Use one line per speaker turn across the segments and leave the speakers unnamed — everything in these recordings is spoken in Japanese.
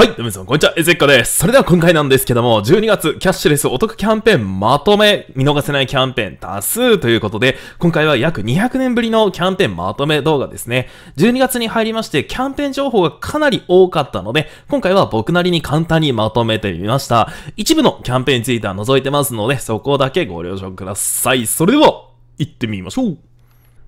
はい、どうもさん、こんにちは、エゼッカです。それでは今回なんですけども、12月キャッシュレスお得キャンペーンまとめ、見逃せないキャンペーン多数ということで、今回は約200年ぶりのキャンペーンまとめ動画ですね。12月に入りまして、キャンペーン情報がかなり多かったので、今回は僕なりに簡単にまとめてみました。一部のキャンペーンについては覗いてますので、そこだけご了承ください。それでは、行ってみましょう。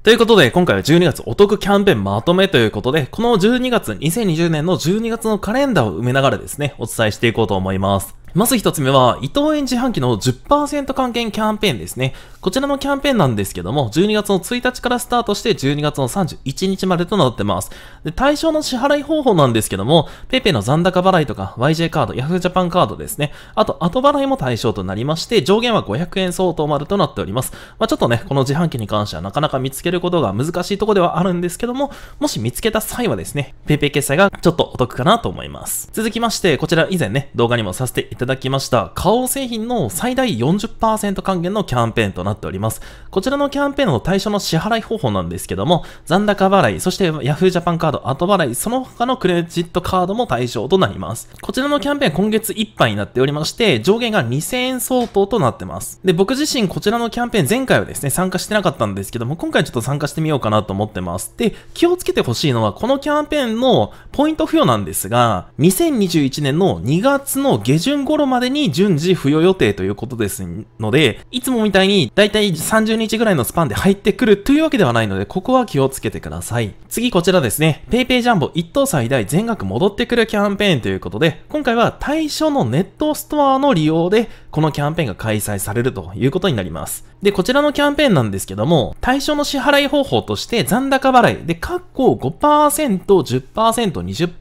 ということで、今回は12月お得キャンペーンまとめということで、この12月、2020年の12月のカレンダーを埋めながらですね、お伝えしていこうと思います。まず一つ目は、伊藤園自販機の10%還元キャンペーンですね。こちらのキャンペーンなんですけども、12月の1日からスタートして12月の31日までとなってます。で、対象の支払い方法なんですけども、PayPay の残高払いとか YJ カード、Yahoo Japan カードですね。あと、後払いも対象となりまして、上限は500円相当までとなっております。まあ、ちょっとね、この自販機に関してはなかなか見つけることが難しいとこではあるんですけども、もし見つけた際はですね、PayPay 決済がちょっとお得かなと思います。続きまして、こちら以前ね、動画にもさせていただきました、顔製品の最大40%還元のキャンペーンとなってなっております。こちらのキャンペーンの対象の支払い方法なんですけども、残高払い、そして Yahoo Japan カード、後払い、その他のクレジットカードも対象となります。こちらのキャンペーン今月いっぱいになっておりまして、上限が2000円相当となってます。で、僕自身こちらのキャンペーン前回はですね、参加してなかったんですけども、今回ちょっと参加してみようかなと思ってます。で、気をつけてほしいのは、このキャンペーンのポイント付与なんですが、2021年の2月の下旬頃までに順次付与予定ということですので、いつもみたいに大体30日ぐらいのスパンで入ってくるというわけではないので、ここは気をつけてください。次こちらですね、PayPay ジャンボ1等最大全額戻ってくるキャンペーンということで、今回は対象のネットストアの利用で、このキャンペーンが開催されるということになります。で、こちらのキャンペーンなんですけども、対象の支払い方法として残高払いで、括弧5%、10%、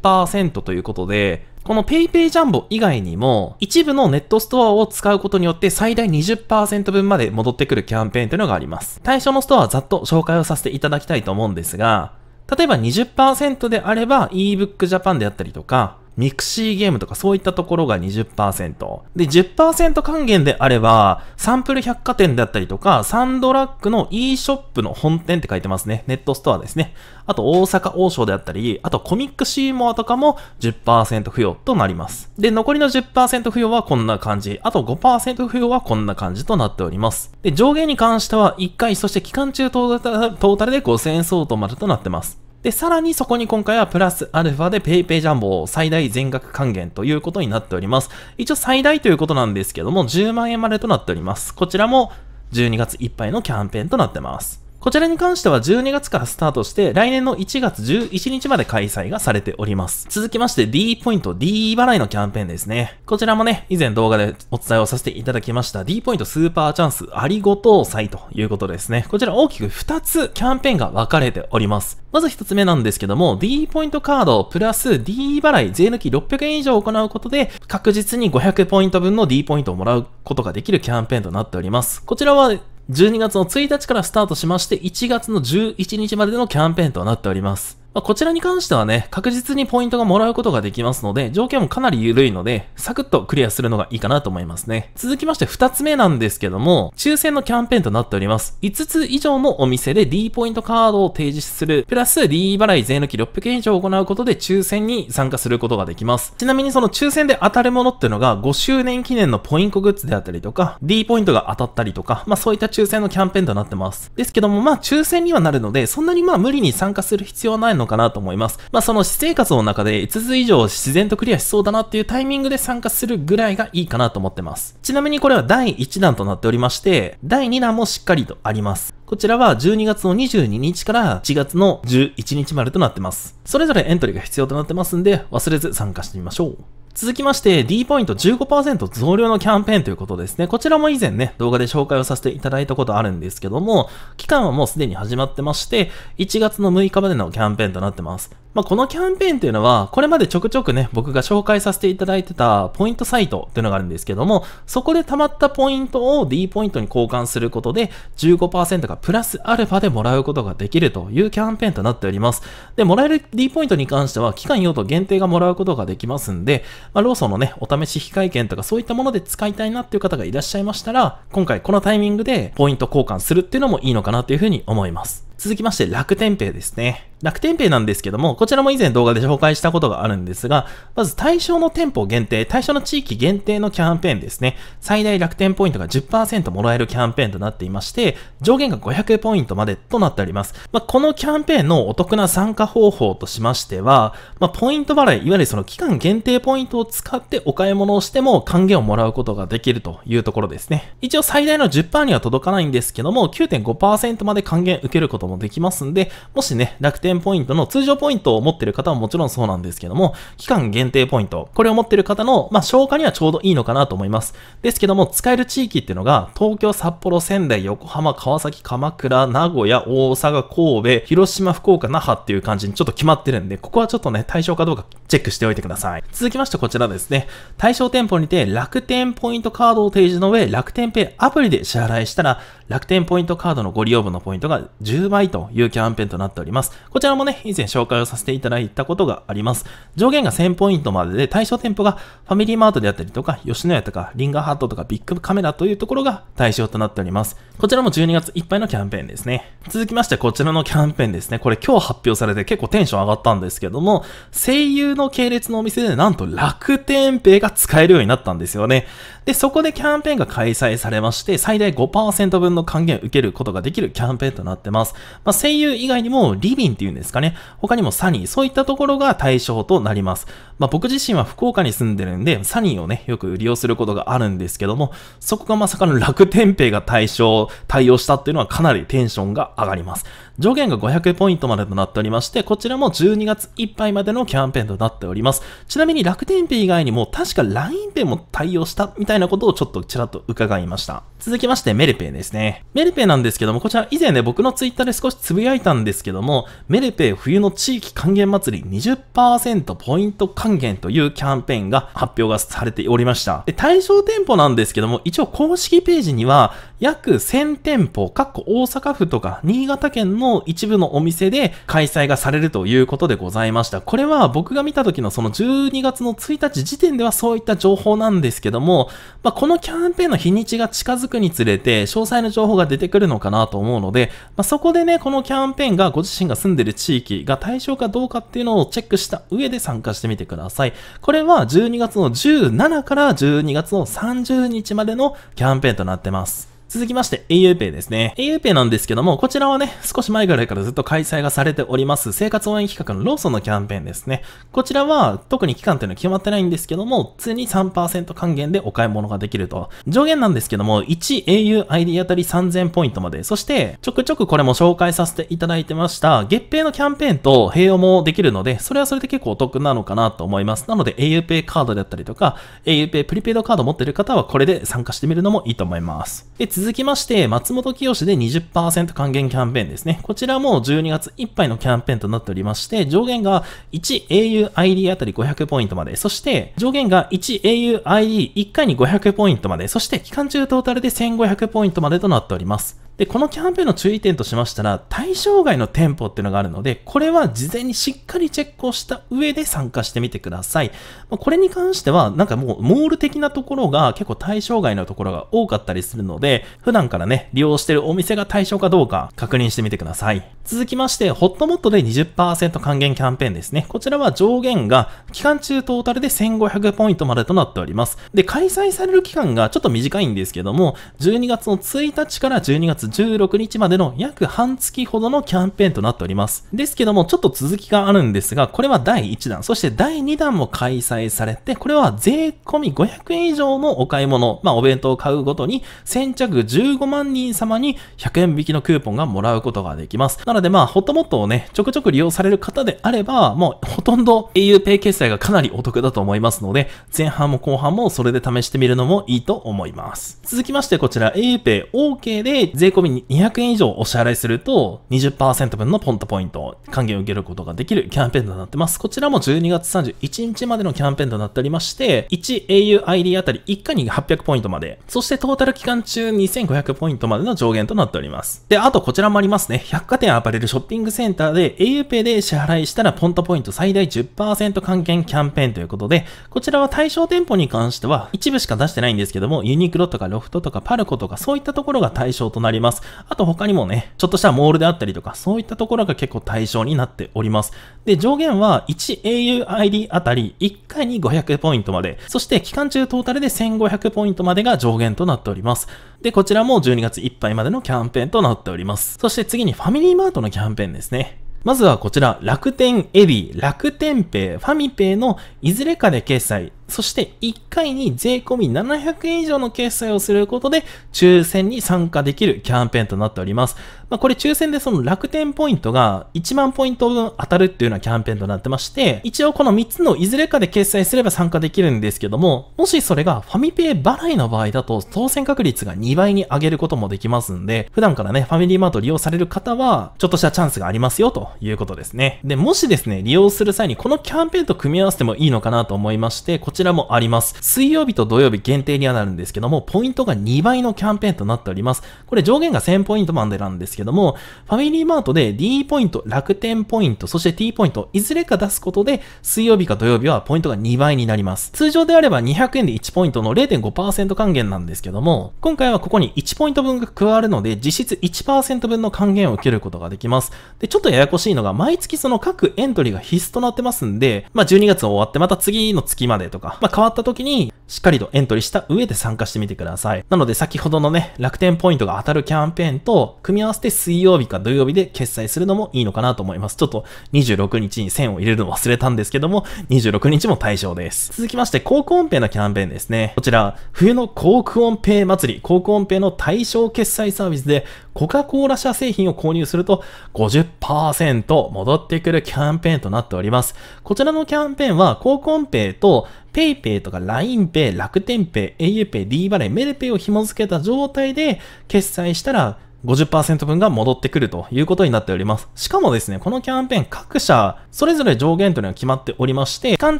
20%ということで、この PayPay ジャンボ以外にも、一部のネットストアを使うことによって最大20%分まで戻ってくるキャンペーンというのがあります。対象のストアはざっと紹介をさせていただきたいと思うんですが、例えば20%であれば ebook Japan であったりとか、ミクシーゲームとかそういったところが20%。で、10%還元であれば、サンプル百貨店であったりとか、サンドラッグの e ショップの本店って書いてますね。ネットストアですね。あと、大阪王将であったり、あとコミックシーモアとかも10%付与となります。で、残りの10%付与はこんな感じ。あと5%付与はこんな感じとなっております。で、上限に関しては1回、そして期間中トータルで5000円相当までとなってます。で、さらにそこに今回はプラスアルファで PayPay ジャンボ最大全額還元ということになっております。一応最大ということなんですけども、10万円までとなっております。こちらも12月いっぱいのキャンペーンとなってます。こちらに関しては12月からスタートして、来年の1月11日まで開催がされております。続きまして D ポイント D 払いのキャンペーンですね。こちらもね、以前動画でお伝えをさせていただきました D ポイントスーパーチャンスありごとう祭ということですね。こちら大きく2つキャンペーンが分かれております。まず1つ目なんですけども、D ポイントカードプラス D 払い税抜き600円以上行うことで、確実に500ポイント分の D ポイントをもらうことができるキャンペーンとなっております。こちらは12月の1日からスタートしまして、1月の11日までのキャンペーンとなっております。まあ、こちらに関してはね、確実にポイントがもらうことができますので、条件もかなり緩いので、サクッとクリアするのがいいかなと思いますね。続きまして2つ目なんですけども、抽選のキャンペーンとなっております。5つ以上のお店で D ポイントカードを提示する、プラス D 払い税抜き600円以上を行うことで抽選に参加することができます。ちなみにその抽選で当たるものっていうのが5周年記念のポイントグッズであったりとか、D ポイントが当たったりとか、まあそういった抽選のキャンペーンとなってます。ですけどもまあ抽選にはなるので、そんなにまあ無理に参加する必要はないののかなと思います。まあ、その私生活の中で5つ以上自然とクリアしそうだなっていうタイミングで参加するぐらいがいいかなと思ってます。ちなみにこれは第1弾となっておりまして、第2弾もしっかりとあります。こちらは12月の22日から1月の11日までとなってます。それぞれエントリーが必要となってますんで、忘れず参加してみましょう。続きまして、D ポイント15%増量のキャンペーンということですね。こちらも以前ね、動画で紹介をさせていただいたことあるんですけども、期間はもうすでに始まってまして、1月の6日までのキャンペーンとなってます。まあ、このキャンペーンというのは、これまでちょくちょくね、僕が紹介させていただいてたポイントサイトというのがあるんですけども、そこで溜まったポイントを D ポイントに交換することで15、15%がプラスアルファでもらうことができるというキャンペーンとなっております。で、もらえる D ポイントに関しては、期間用途限定がもらうことができますんで、まあ、ローソンのね、お試し非会券とかそういったもので使いたいなっていう方がいらっしゃいましたら、今回このタイミングでポイント交換するっていうのもいいのかなというふうに思います。続きまして楽天ペイですね。楽天ペイなんですけども、こちらも以前動画で紹介したことがあるんですが、まず対象の店舗限定、対象の地域限定のキャンペーンですね。最大楽天ポイントが10%もらえるキャンペーンとなっていまして、上限が500ポイントまでとなっております。まあ、このキャンペーンのお得な参加方法としましては、まあ、ポイント払い、いわゆるその期間限定ポイントを使ってお買い物をしても還元をもらうことができるというところですね。一応最大の10%には届かないんですけども、9.5%まで還元受けることももできますんで、もしね、楽天ポイントの通常ポイントを持ってる方はもちろんそうなんですけども、期間限定ポイント、これを持ってる方の、まあ、消化にはちょうどいいのかなと思います。ですけども、使える地域っていうのが、東京、札幌、仙台、横浜、川崎、鎌倉、名古屋、大阪、神戸、広島、福岡、那覇っていう感じにちょっと決まってるんで、ここはちょっとね、対象かどうかチェックしておいてください。続きましてこちらですね。対象店舗にて楽天ポイントカードを提示の上、楽天ペイアプリで支払いしたら、楽天ポイントカードのご利用分のポイントが10倍というキャンペーンとなっております。こちらもね、以前紹介をさせていただいたことがあります。上限が1000ポイントまでで、対象店舗がファミリーマートであったりとか、吉野家とか、リンガーハットとか、ビッグカメラというところが対象となっております。こちらも12月いっぱいのキャンペーンですね。続きましてこちらのキャンペーンですね。これ今日発表されて結構テンション上がったんですけども、声優のの系列のお店でなんと楽天ペイが使えるようになったんですよね。で、そこでキャンペーンが開催されまして、最大5%分の還元を受けることができるキャンペーンとなってます。まあ、声優以外にもリビンっていうんですかね。他にもサニー、そういったところが対象となります。まあ、僕自身は福岡に住んでるんで、サニーをね、よく利用することがあるんですけども、そこがまさかの楽天ペイが対象、対応したっていうのはかなりテンションが上がります。上限が500ポイントまでとなっておりまして、こちらも12月いっぱいまでのキャンペーンとなってっております。ちなみに楽天ペイ以外にも確か l i n e ペ a も対応したみたいなことをちょっとちらっと伺いました。続きましてメルペイですね。メルペイなんですけども、こちら以前ね、僕のツイッターで少しつぶやいたんですけども、メルペイ冬の地域還元祭り20%ポイント還元というキャンペーンが発表がされておりました。で、対象店舗なんですけども、一応公式ページには約1000店舗、かっこ大阪府とか新潟県の一部のお店で開催がされるということでございました。これは僕が見たた時のその12月の1日時点ではそういった情報なんですけども、まあ、このキャンペーンの日にちが近づくにつれて、詳細の情報が出てくるのかなと思うので、まあ、そこでね、このキャンペーンがご自身が住んでる地域が対象かどうかっていうのをチェックした上で参加してみてください。これは12月の17から12月の30日までのキャンペーンとなってます。続きまして auPay ですね。auPay なんですけども、こちらはね、少し前ぐらいからずっと開催がされております、生活応援企画のローソンのキャンペーンですね。こちらは、特に期間というのは決まってないんですけども、常通に3%還元でお買い物ができると。上限なんですけども、1auID あたり3000ポイントまで、そして、ちょくちょくこれも紹介させていただいてました、月平のキャンペーンと併用もできるので、それはそれで結構お得なのかなと思います。なので auPay カードであったりとか、auPay プリペイドカード持ってる方はこれで参加してみるのもいいと思います。で、続きまして、松本清で20%還元キャンペーンですね。こちらも12月いっぱいのキャンペーンとなっておりまして、上限が 1auID あたり500ポイントまで、そして上限が 1auID1 回に500ポイントまで、そして期間中トータルで1500ポイントまでとなっております。で、このキャンペーンの注意点としましたら、対象外の店舗っていうのがあるので、これは事前にしっかりチェックをした上で参加してみてください。まこれに関しては、なんかもうモール的なところが結構対象外のところが多かったりするので、普段からね、利用してるお店が対象かどうか確認してみてください。続きまして、ホットモットで20%還元キャンペーンですね。こちらは上限が期間中トータルで1500ポイントまでとなっております。で、開催される期間がちょっと短いんですけども、12月の1日から12月16日までの約半月ほどのキャンペーンとなっております。ですけども、ちょっと続きがあるんですが、これは第1弾、そして第2弾も開催されて、これは税込み500円以上のお買い物、まあお弁当を買うごとに先着15万人様に100円引きのクーポンがもらうことができます。なのでまあ、ホットモットをね、ちょくちょく利用される方であれば、もうほとんど auPay 決済がかなりお得だと思いますので、前半も後半もそれで試してみるのもいいと思います。続きましてこちら auPay OK で税込み200円以上お支払いすると20%分のポントポイント還元を受けることができるキャンペーンとなってます。こちらも12月31日までのキャンペーンとなっておりまして、1 auID あたり一回に800ポイントまで、そしてトータル期間中2 2500ポイントまでの上限となっております。で、あとこちらもありますね。百貨店アパレルショッピングセンターで auPay で支払いしたらポントポイント最大10%還元キャンペーンということで、こちらは対象店舗に関しては一部しか出してないんですけども、ユニクロとかロフトとかパルコとかそういったところが対象となります。あと他にもね、ちょっとしたモールであったりとか、そういったところが結構対象になっております。で、上限は 1auID あたり1回に500ポイントまで、そして期間中トータルで1500ポイントまでが上限となっております。で、こちらも12月いっぱいまでのキャンペーンとなっております。そして次にファミリーマートのキャンペーンですね。まずはこちら、楽天エビ、楽天ペイ、ファミペイのいずれかで決済そして1回に税込み700円以上の決済をすることで、抽選に参加できるキャンペーンとなっております。まあ、これ抽選でその楽天ポイントが1万ポイント分当たるっていうようなキャンペーンとなってまして、一応この3つのいずれかで決済すれば参加できるんですけども、もしそれがファミペイ払いの場合だと、当選確率が2倍に上げることもできますんで、普段からね、ファミリーマート利用される方は、ちょっとしたチャンスがありますよということですね。で、もしですね、利用する際にこのキャンペーンと組み合わせてもいいのかなと思いまして、こちらちらもあります。水曜日と土曜日限定にはなるんですけども、ポイントが2倍のキャンペーンとなっております。これ上限が1000ポイントまでなんですけども、ファミリーマートで D ポイント、楽天ポイント、そして T ポイント、いずれか出すことで、水曜日か土曜日はポイントが2倍になります。通常であれば200円で1ポイントの0.5%還元なんですけども、今回はここに1ポイント分が加わるので、実質1%分の還元を受けることができます。で、ちょっとややこしいのが、毎月その各エントリーが必須となってますんで、まあ、12月終わってまた次の月までとか、まあ、変わった時に、しっかりとエントリーした上で参加してみてください。なので先ほどのね、楽天ポイントが当たるキャンペーンと、組み合わせて水曜日か土曜日で決済するのもいいのかなと思います。ちょっと26日に線を入れるの忘れたんですけども、26日も対象です。続きまして、高校音ンペのキャンペーンですね。こちら、冬の高空音ンペ祭り、高空音ンペの対象決済サービスで、コカ・コーラ社製品を購入すると50%戻ってくるキャンペーンとなっております。こちらのキャンペーンは、高空音ンペと PayPay とか LINEPay、楽天 Pay、auPay、d バレー、メルペイを紐付けた状態で決済したら50%分が戻ってくるということになっております。しかもですね、このキャンペーン各社、それぞれ上限というのが決まっておりまして、期間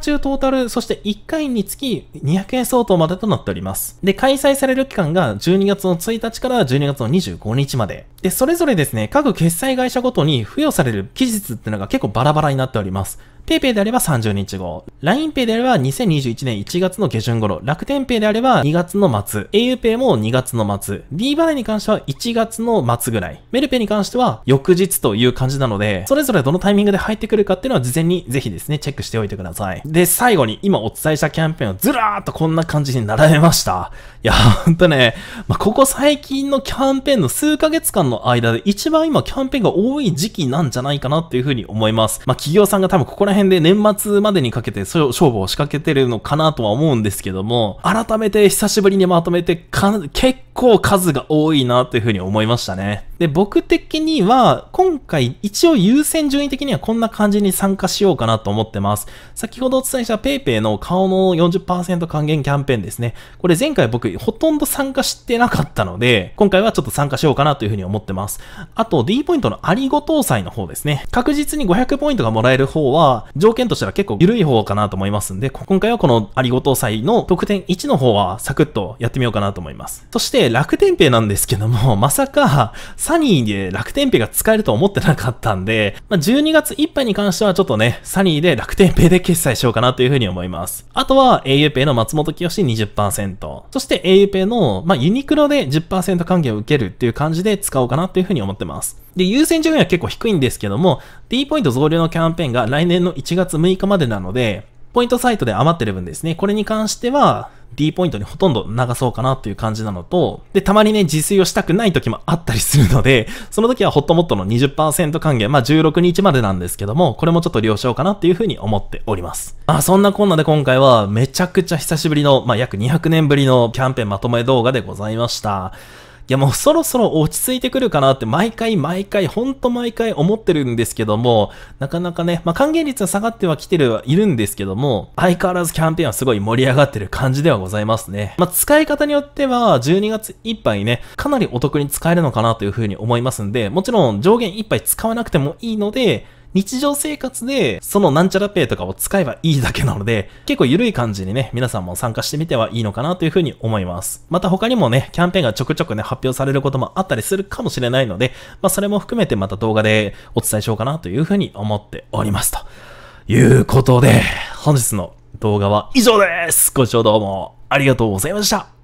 中トータル、そして1回につき200円相当までとなっております。で、開催される期間が12月の1日から12月の25日まで。で、それぞれですね、各決済会社ごとに付与される期日っていうのが結構バラバラになっております。ペイペイであれば30日後、l i n e イであれば2021年1月の下旬頃、楽天ペイであれば2月の末、a u ペイも2月の末、D バネに関しては1月の末ぐらい、メルペイに関しては翌日という感じなので、それぞれどのタイミングで入ってくるかっていうのは事前にぜひですね、チェックしておいてください。で、最後に今お伝えしたキャンペーンをずらーっとこんな感じに並べました。いや、ほんとね、まあ、ここ最近のキャンペーンの数ヶ月間の間で一番今キャンペーンが多い時期なんじゃないかなっていうふうに思います。まあ、企業さんが多分ここら辺で年末までにかけて勝負を仕掛けてるのかなとは思うんですけども、改めて久しぶりにまとめて、結構数が多いなというふうに思いましたね。で、僕的には、今回一応優先順位的にはこんな感じに参加しようかなと思ってます。先ほどお伝えした PayPay の顔の40%還元キャンペーンですね。これ前回僕ほとんど参加してなかったので、今回はちょっと参加しようかなというふうに思ってます。あと D ポイントのありご搭載の方ですね。確実に500ポイントがもらえる方は、条件としては結構緩い方かなと思いますんで、今回はこのありごと祭の特典1の方はサクッとやってみようかなと思います。そして楽天ペイなんですけども、まさかサニーで楽天ペイが使えると思ってなかったんで、まあ、12月いっぱいに関してはちょっとね、サニーで楽天ペイで決済しようかなというふうに思います。あとは a u p a の松本清20%、そして a u p a の、まあ、ユニクロで10%還元を受けるっていう感じで使おうかなというふうに思ってます。で、優先順位は結構低いんですけども、D ポイント増量のキャンペーンが来年の1月6日までなので、ポイントサイトで余ってる分ですね、これに関しては D ポイントにほとんど流そうかなという感じなのと、で、たまにね、自炊をしたくない時もあったりするので、その時はホットモットの20%還元、まあ16日までなんですけども、これもちょっと了承かなっていうふうに思っております。まあそんなこんなで今回はめちゃくちゃ久しぶりの、まあ約200年ぶりのキャンペーンまとめ動画でございました。いやもうそろそろ落ち着いてくるかなって毎回毎回、ほんと毎回思ってるんですけども、なかなかね、まあ、還元率は下がっては来てる、はいるんですけども、相変わらずキャンペーンはすごい盛り上がってる感じではございますね。まあ、使い方によっては、12月いっぱいね、かなりお得に使えるのかなというふうに思いますんで、もちろん上限いっぱい使わなくてもいいので、日常生活で、そのなんちゃらペイとかを使えばいいだけなので、結構緩い感じにね、皆さんも参加してみてはいいのかなというふうに思います。また他にもね、キャンペーンがちょくちょくね、発表されることもあったりするかもしれないので、まあ、それも含めてまた動画でお伝えしようかなというふうに思っております。ということで、本日の動画は以上ですご視聴どうもありがとうございました